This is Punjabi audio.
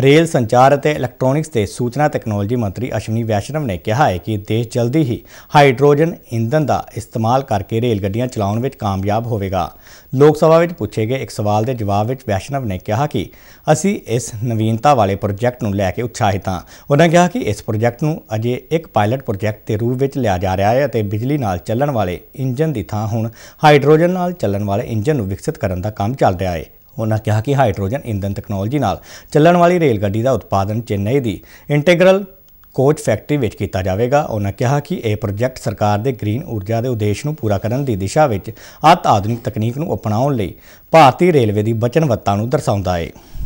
ਰੇਲ ਸੰਚਾਰ ਅਤੇ ਇਲੈਕਟ੍ਰੋਨਿਕਸ ਤੇ ਸੂਚਨਾ ਟੈਕਨੋਲੋਜੀ ਮੰਤਰੀ ਅਸ਼ਵਨੀ ਵੈਸ਼ਨਵ ਨੇ ਕਿਹਾ ਹੈ ਕਿ ਦੇਸ਼ ਜਲਦੀ ਹੀ ਹਾਈਡਰੋਜਨ ਇੰਧਨ ਦਾ ਇਸਤੇਮਾਲ ਕਰਕੇ ਰੇਲ ਗੱਡੀਆਂ ਚਲਾਉਣ ਵਿੱਚ ਕਾਮਯਾਬ ਹੋਵੇਗਾ ਲੋਕ ਸਭਾ ਵਿੱਚ ਪੁੱਛੇ ਗਏ ਇੱਕ ਸਵਾਲ ਦੇ ਜਵਾਬ ਵਿੱਚ ਵੈਸ਼ਨਵ ਨੇ ਕਿਹਾ ਕਿ ਅਸੀਂ ਇਸ ਨਵੀਨਤਾ ਵਾਲੇ ਪ੍ਰੋਜੈਕਟ ਨੂੰ ਲੈ ਕੇ ਉਤਸ਼ਾਹਿਤ ਹਾਂ ਉਹਨਾਂ ਕਿਹਾ ਕਿ ਇਸ ਪ੍ਰੋਜੈਕਟ ਨੂੰ ਅਜੇ ਇੱਕ ਪਾਇਲਟ ਪ੍ਰੋਜੈਕਟ ਦੇ ਰੂਪ ਵਿੱਚ ਲਿਆ ਜਾ ਰਿਹਾ ਹੈ ਅਤੇ ਬਿਜਲੀ ਨਾਲ ਚੱਲਣ ਵਾਲੇ ਇੰਜਨ ਦੀ ਥਾਂ ਹੁਣ ਹਾਈਡਰੋਜਨ ਨਾਲ ਚੱਲਣ ਵਾਲੇ ਇੰਜਨ ਨੂੰ ਵਿਕਸਿਤ ਕਰਨ ਦਾ ਕੰਮ ਚੱਲ ਰਿਹਾ ਹੈ ਉਹਨਾਂ ਕਿਹਾ ਕਿ ਹਾਈਡਰੋਜਨ ਇੰਧਨ ਟੈਕਨੋਲੋਜੀ ਨਾਲ ਚੱਲਣ ਵਾਲੀ ਰੇਲ ਗੱਡੀ ਦਾ ਉਤਪਾਦਨ ਚੇਨਈ ਦੀ ਇੰਟੀਗਰਲ ਕੋਚ ਫੈਕਟਰੀ ਵਿੱਚ ਕੀਤਾ ਜਾਵੇਗਾ ਉਹਨਾਂ ਕਿਹਾ ਕਿ ਇਹ ਪ੍ਰੋਜੈਕਟ ਸਰਕਾਰ ਦੇ ਗ੍ਰੀਨ ਊਰਜਾ ਦੇ ਉਦੇਸ਼ ਨੂੰ ਪੂਰਾ ਕਰਨ ਦੀ ਦਿਸ਼ਾ ਵਿੱਚ ਅਤ ਆਧੁਨਿਕ ਤਕਨੀਕ ਨੂੰ ਅਪਣਾਉਣ ਲਈ ਭਾਰਤੀ ਰੇਲਵੇ ਦੀ ਵਚਨਬੱਧਤਾ ਨੂੰ ਦਰਸਾਉਂਦਾ ਹੈ